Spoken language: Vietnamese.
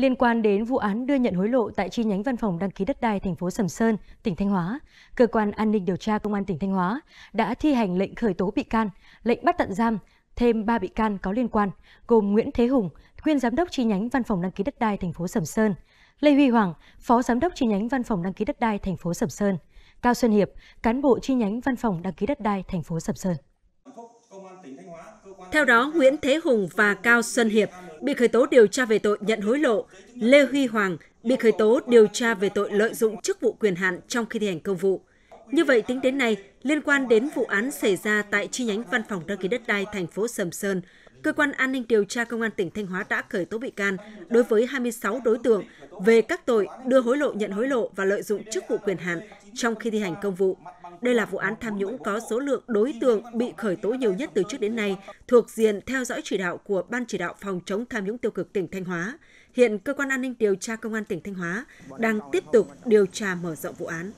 Liên quan đến vụ án đưa nhận hối lộ tại chi nhánh văn phòng đăng ký đất đai thành phố Sầm Sơn, tỉnh Thanh Hóa, cơ quan an ninh điều tra công an tỉnh Thanh Hóa đã thi hành lệnh khởi tố bị can, lệnh bắt tạm giam thêm 3 bị can có liên quan, gồm Nguyễn Thế Hùng, nguyên giám đốc chi nhánh văn phòng đăng ký đất đai thành phố Sầm Sơn, Lê Huy Hoàng, phó giám đốc chi nhánh văn phòng đăng ký đất đai thành phố Sầm Sơn, Cao Xuân Hiệp, cán bộ chi nhánh văn phòng đăng ký đất đai thành phố Sầm Sơn. Theo đó, Nguyễn Thế Hùng và Cao Xuân Hiệp bị khởi tố điều tra về tội nhận hối lộ, Lê Huy Hoàng bị khởi tố điều tra về tội lợi dụng chức vụ quyền hạn trong khi thi hành công vụ. Như vậy tính đến nay, liên quan đến vụ án xảy ra tại chi nhánh Văn phòng đăng ký đất đai thành phố Sầm Sơn, cơ quan an ninh điều tra công an tỉnh Thanh Hóa đã khởi tố bị can đối với 26 đối tượng về các tội đưa hối lộ, nhận hối lộ và lợi dụng chức vụ quyền hạn trong khi thi hành công vụ. Đây là vụ án tham nhũng có số lượng đối tượng bị khởi tố nhiều nhất từ trước đến nay, thuộc diện theo dõi chỉ đạo của Ban chỉ đạo phòng chống tham nhũng tiêu cực tỉnh Thanh Hóa. Hiện cơ quan an ninh điều tra công an tỉnh Thanh Hóa đang tiếp tục điều tra mở rộng vụ án.